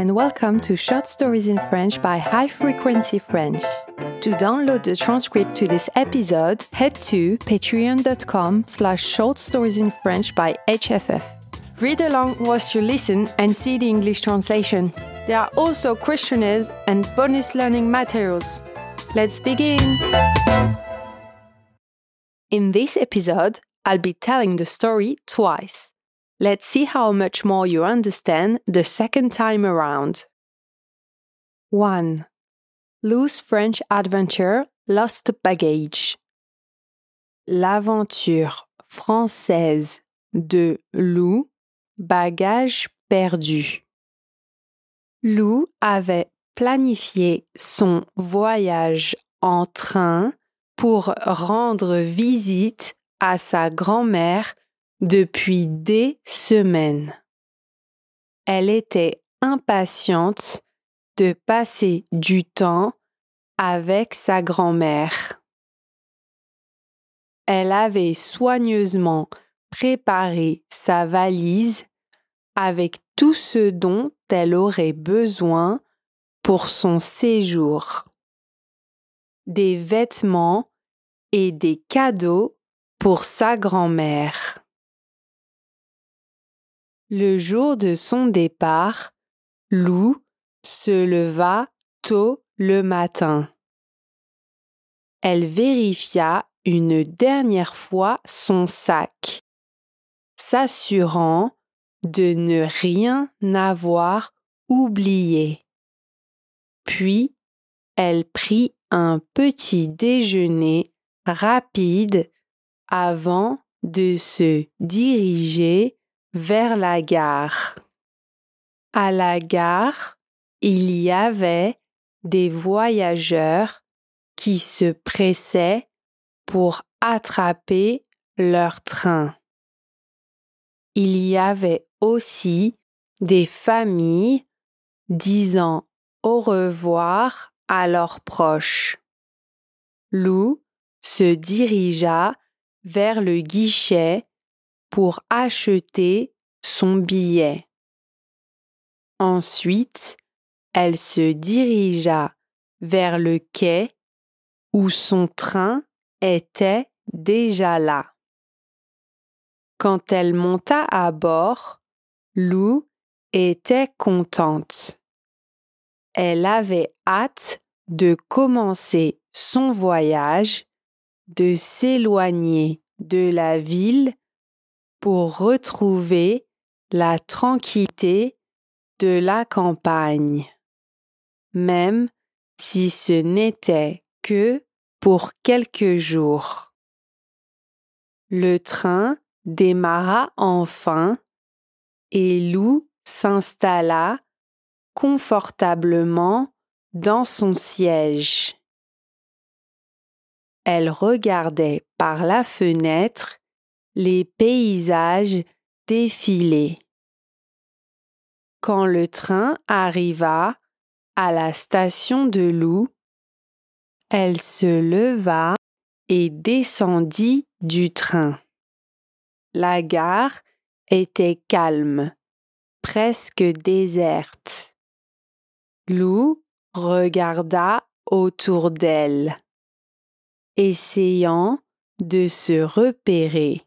and welcome to Short Stories in French by High Frequency French. To download the transcript to this episode, head to patreon.com slash short stories in French by HFF. Read along whilst you listen and see the English translation. There are also questionnaires and bonus learning materials. Let's begin! In this episode, I'll be telling the story twice. Let's see how much more you understand the second time around. 1. Lou's French Adventure Lost Baggage. L'aventure française de Lou, bagage perdu. Lou avait planifié son voyage en train pour rendre visite à sa grand-mère depuis des semaines. Elle était impatiente de passer du temps avec sa grand-mère. Elle avait soigneusement préparé sa valise avec tout ce dont elle aurait besoin pour son séjour. Des vêtements et des cadeaux pour sa grand-mère. Le jour de son départ, Lou se leva tôt le matin. Elle vérifia une dernière fois son sac, s'assurant de ne rien avoir oublié. Puis, elle prit un petit déjeuner rapide avant de se diriger vers la gare. À la gare, il y avait des voyageurs qui se pressaient pour attraper leur train. Il y avait aussi des familles disant au revoir à leurs proches. Lou se dirigea vers le guichet pour acheter son billet. Ensuite, elle se dirigea vers le quai où son train était déjà là. Quand elle monta à bord, Lou était contente. Elle avait hâte de commencer son voyage, de s'éloigner de la ville pour retrouver la tranquillité de la campagne, même si ce n'était que pour quelques jours. Le train démarra enfin et Lou s'installa confortablement dans son siège. Elle regardait par la fenêtre les paysages défilaient. Quand le train arriva à la station de loup, elle se leva et descendit du train. La gare était calme, presque déserte. Lou regarda autour d'elle, essayant de se repérer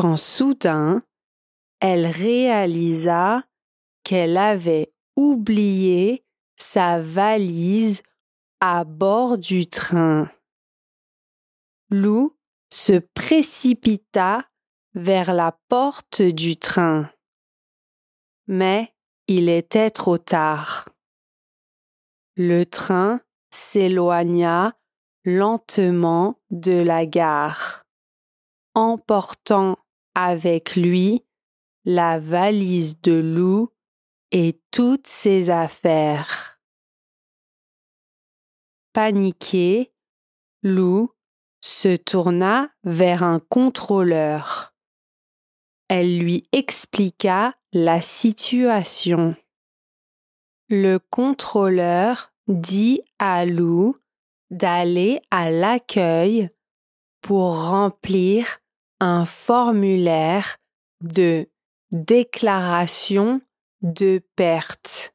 quand soudain elle réalisa qu'elle avait oublié sa valise à bord du train. Lou se précipita vers la porte du train. Mais il était trop tard. Le train s'éloigna lentement de la gare, emportant avec lui la valise de Lou et toutes ses affaires. Paniqué, Lou se tourna vers un contrôleur. Elle lui expliqua la situation. Le contrôleur dit à Lou d'aller à l'accueil pour remplir un formulaire de déclaration de perte.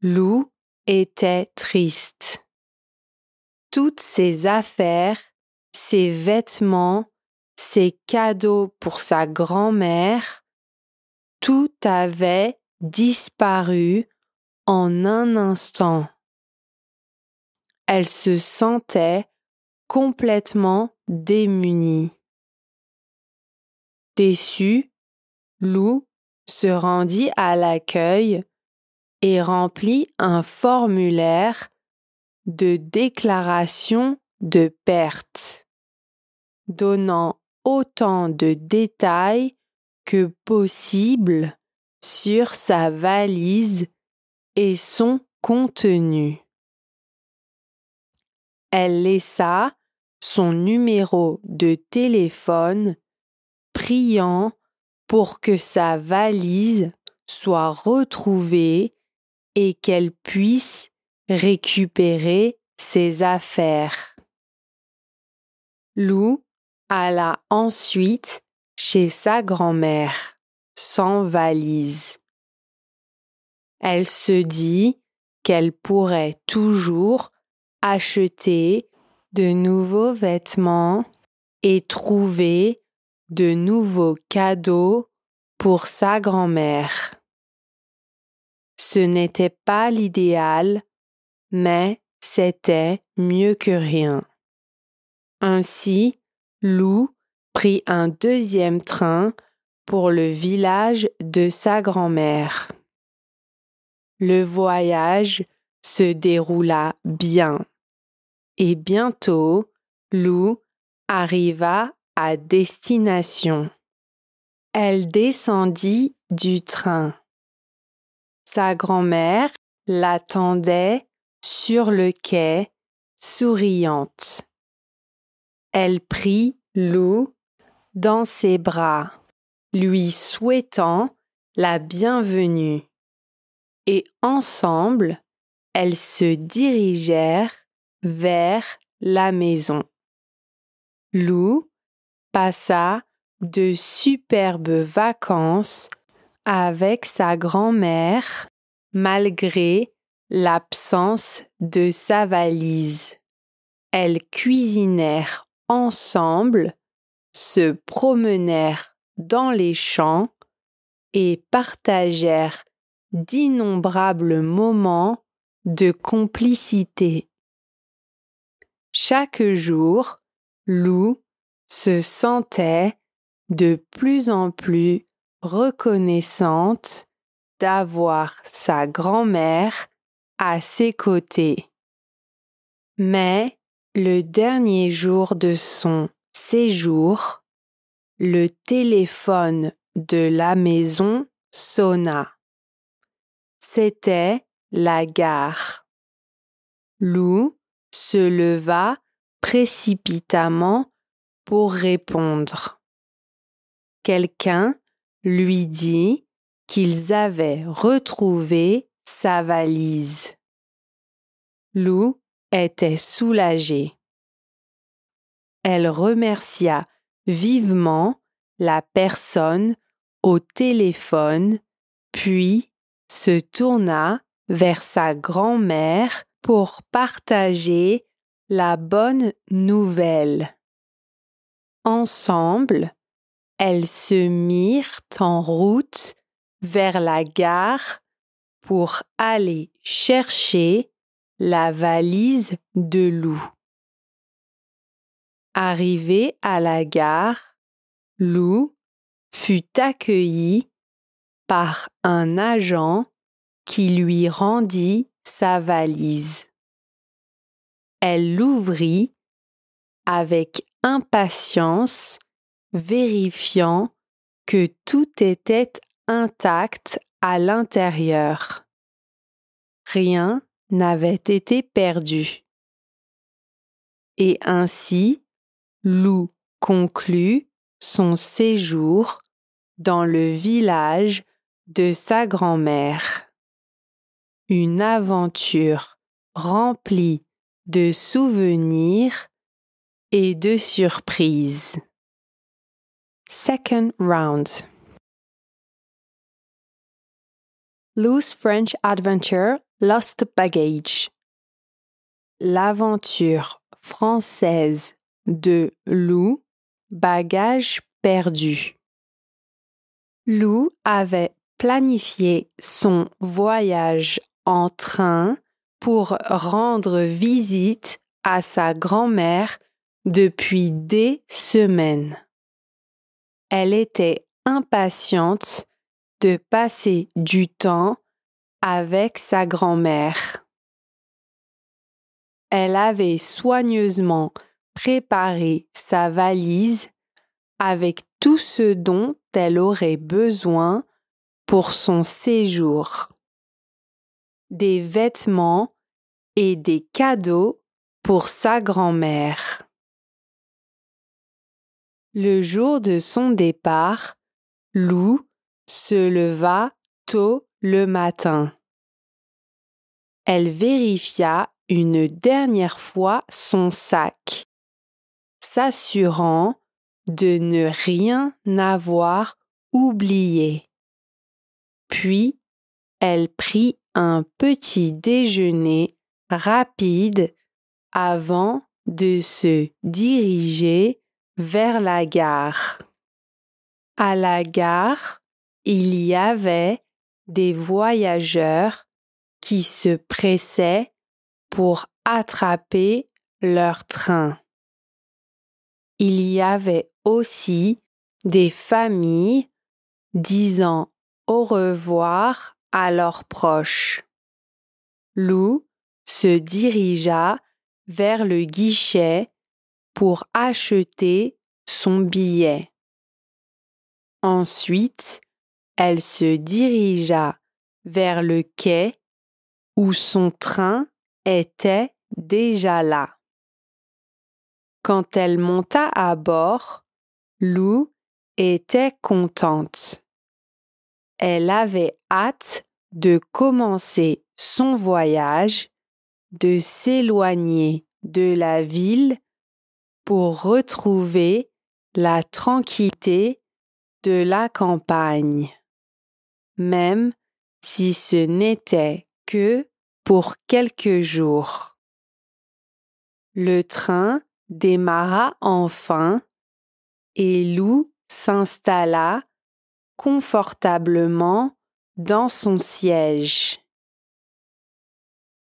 Lou était triste. Toutes ses affaires, ses vêtements, ses cadeaux pour sa grand-mère, tout avait disparu en un instant. Elle se sentait complètement démunie. Déçu, Lou se rendit à l'accueil et remplit un formulaire de déclaration de perte, donnant autant de détails que possible sur sa valise et son contenu. Elle laissa son numéro de téléphone priant pour que sa valise soit retrouvée et qu'elle puisse récupérer ses affaires. Lou alla ensuite chez sa grand-mère, sans valise. Elle se dit qu'elle pourrait toujours acheter de nouveaux vêtements et trouver de nouveaux cadeaux pour sa grand-mère. Ce n'était pas l'idéal, mais c'était mieux que rien. Ainsi, Lou prit un deuxième train pour le village de sa grand-mère. Le voyage se déroula bien et bientôt Lou arriva à destination. Elle descendit du train. Sa grand-mère l'attendait sur le quai, souriante. Elle prit Lou dans ses bras, lui souhaitant la bienvenue. Et ensemble, elles se dirigèrent vers la maison. Lou passa de superbes vacances avec sa grand-mère malgré l'absence de sa valise. Elles cuisinèrent ensemble, se promenèrent dans les champs et partagèrent d'innombrables moments de complicité. Chaque jour, Lou se sentait de plus en plus reconnaissante d'avoir sa grand-mère à ses côtés. Mais le dernier jour de son séjour, le téléphone de la maison sonna. C'était la gare. Lou se leva précipitamment pour répondre. Quelqu'un lui dit qu'ils avaient retrouvé sa valise. Lou était soulagée. Elle remercia vivement la personne au téléphone, puis se tourna vers sa grand-mère pour partager la bonne nouvelle. Ensemble, elles se mirent en route vers la gare pour aller chercher la valise de loup. Arrivée à la gare, loup fut accueillie par un agent qui lui rendit sa valise. Elle l'ouvrit avec impatience, vérifiant que tout était intact à l'intérieur. Rien n'avait été perdu. Et ainsi, Lou conclut son séjour dans le village de sa grand-mère. Une aventure remplie de souvenirs et de surprise. Second round. Loose French Adventure Lost Baggage. L'aventure française de Lou, bagage perdu. Lou avait planifié son voyage en train pour rendre visite à sa grand-mère depuis des semaines. Elle était impatiente de passer du temps avec sa grand-mère. Elle avait soigneusement préparé sa valise avec tout ce dont elle aurait besoin pour son séjour. Des vêtements et des cadeaux pour sa grand-mère. Le jour de son départ, Lou se leva tôt le matin. Elle vérifia une dernière fois son sac, s'assurant de ne rien avoir oublié. Puis, elle prit un petit déjeuner rapide avant de se diriger vers la gare. À la gare, il y avait des voyageurs qui se pressaient pour attraper leur train. Il y avait aussi des familles disant au revoir à leurs proches. Lou se dirigea vers le guichet pour acheter son billet. Ensuite, elle se dirigea vers le quai où son train était déjà là. Quand elle monta à bord, Lou était contente. Elle avait hâte de commencer son voyage, de s'éloigner de la ville pour retrouver la tranquillité de la campagne, même si ce n'était que pour quelques jours. Le train démarra enfin et Lou s'installa confortablement dans son siège.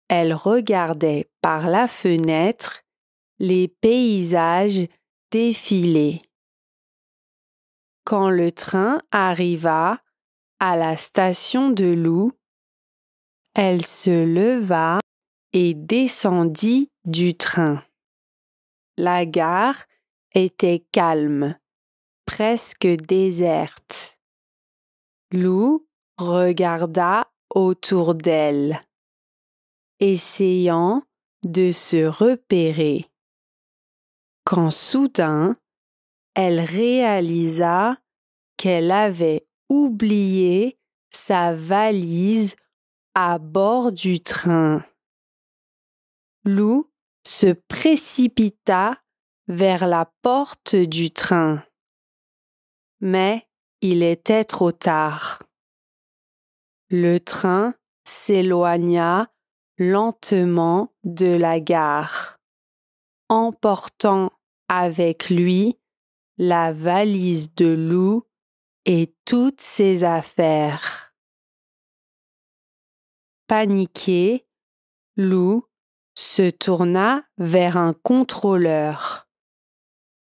Elle regardait par la fenêtre les paysages défilaient. Quand le train arriva à la station de loup, elle se leva et descendit du train. La gare était calme, presque déserte. Lou regarda autour d'elle, essayant de se repérer quand soudain elle réalisa qu'elle avait oublié sa valise à bord du train. Lou se précipita vers la porte du train. Mais il était trop tard. Le train s'éloigna lentement de la gare, emportant avec lui la valise de Lou et toutes ses affaires. Paniqué, Lou se tourna vers un contrôleur.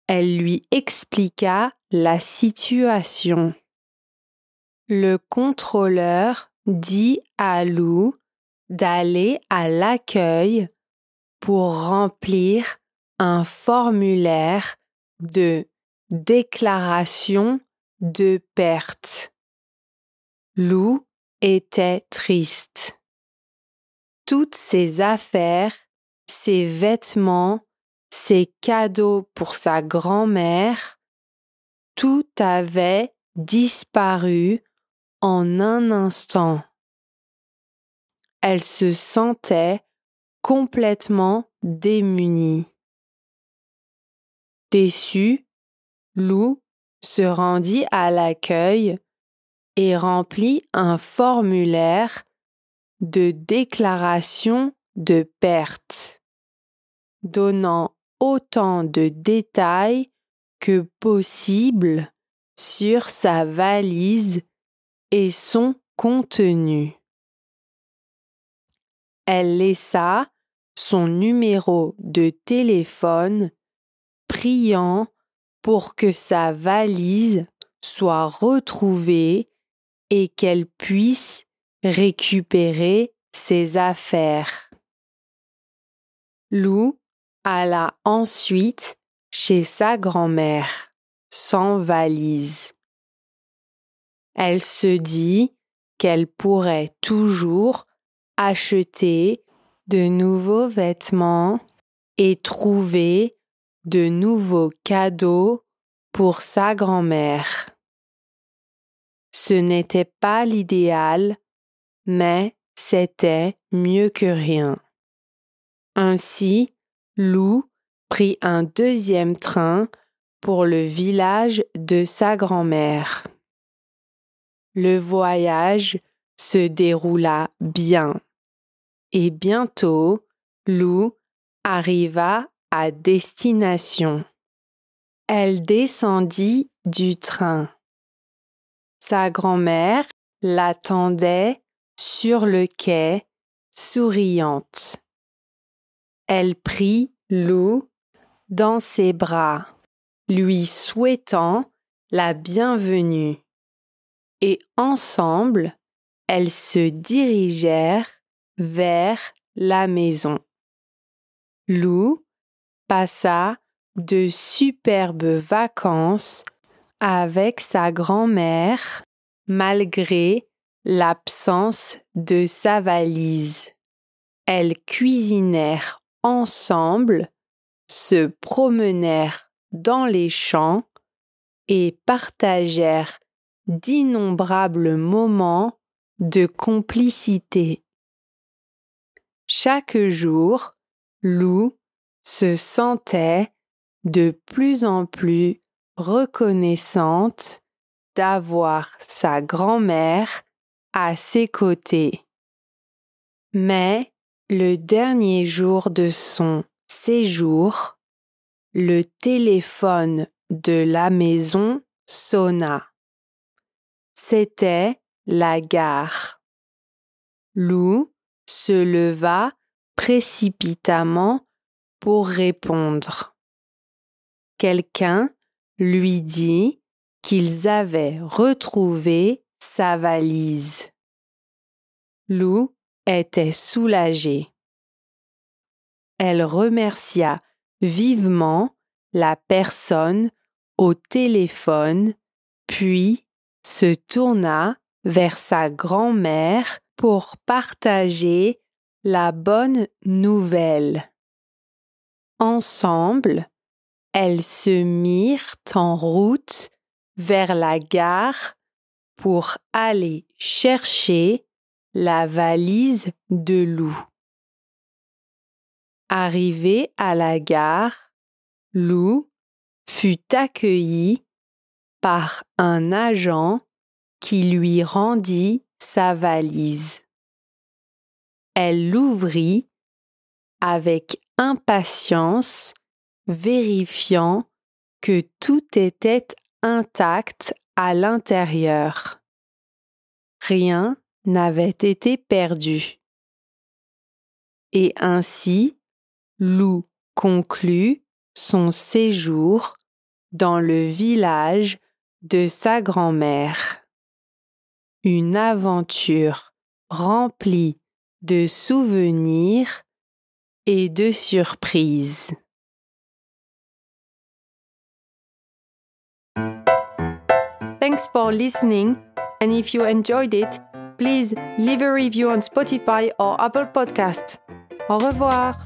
Elle lui expliqua la situation. Le contrôleur dit à Lou d'aller à l'accueil pour remplir un formulaire de déclaration de perte. Lou était triste. Toutes ses affaires, ses vêtements, ses cadeaux pour sa grand-mère, tout avait disparu en un instant. Elle se sentait complètement démunie. Déçu, Lou se rendit à l'accueil et remplit un formulaire de déclaration de perte, donnant autant de détails que possible sur sa valise et son contenu. Elle laissa son numéro de téléphone priant pour que sa valise soit retrouvée et qu'elle puisse récupérer ses affaires. Lou alla ensuite chez sa grand-mère, sans valise. Elle se dit qu'elle pourrait toujours acheter de nouveaux vêtements et trouver de nouveaux cadeaux pour sa grand-mère. Ce n'était pas l'idéal, mais c'était mieux que rien. Ainsi, Lou prit un deuxième train pour le village de sa grand-mère. Le voyage se déroula bien et bientôt Lou arriva à destination. Elle descendit du train. Sa grand-mère l'attendait sur le quai, souriante. Elle prit Lou dans ses bras, lui souhaitant la bienvenue. Et ensemble, elles se dirigèrent vers la maison. Lou passa de superbes vacances avec sa grand-mère malgré l'absence de sa valise. Elles cuisinèrent ensemble, se promenèrent dans les champs et partagèrent d'innombrables moments de complicité. Chaque jour, Lou se sentait de plus en plus reconnaissante d'avoir sa grand-mère à ses côtés. Mais le dernier jour de son séjour, le téléphone de la maison sonna. C'était la gare. Lou se leva précipitamment pour répondre. Quelqu'un lui dit qu'ils avaient retrouvé sa valise. Lou était soulagée. Elle remercia vivement la personne au téléphone, puis se tourna vers sa grand-mère pour partager la bonne nouvelle. Ensemble, elles se mirent en route vers la gare pour aller chercher la valise de loup. Arrivée à la gare, loup fut accueillie par un agent qui lui rendit sa valise. Elle l'ouvrit avec impatience, vérifiant que tout était intact à l'intérieur. Rien n'avait été perdu. Et ainsi, Lou conclut son séjour dans le village de sa grand-mère. Une aventure remplie de souvenirs et de surprise. Thanks for listening. And if you enjoyed it, please leave a review on Spotify or Apple Podcasts. Au revoir.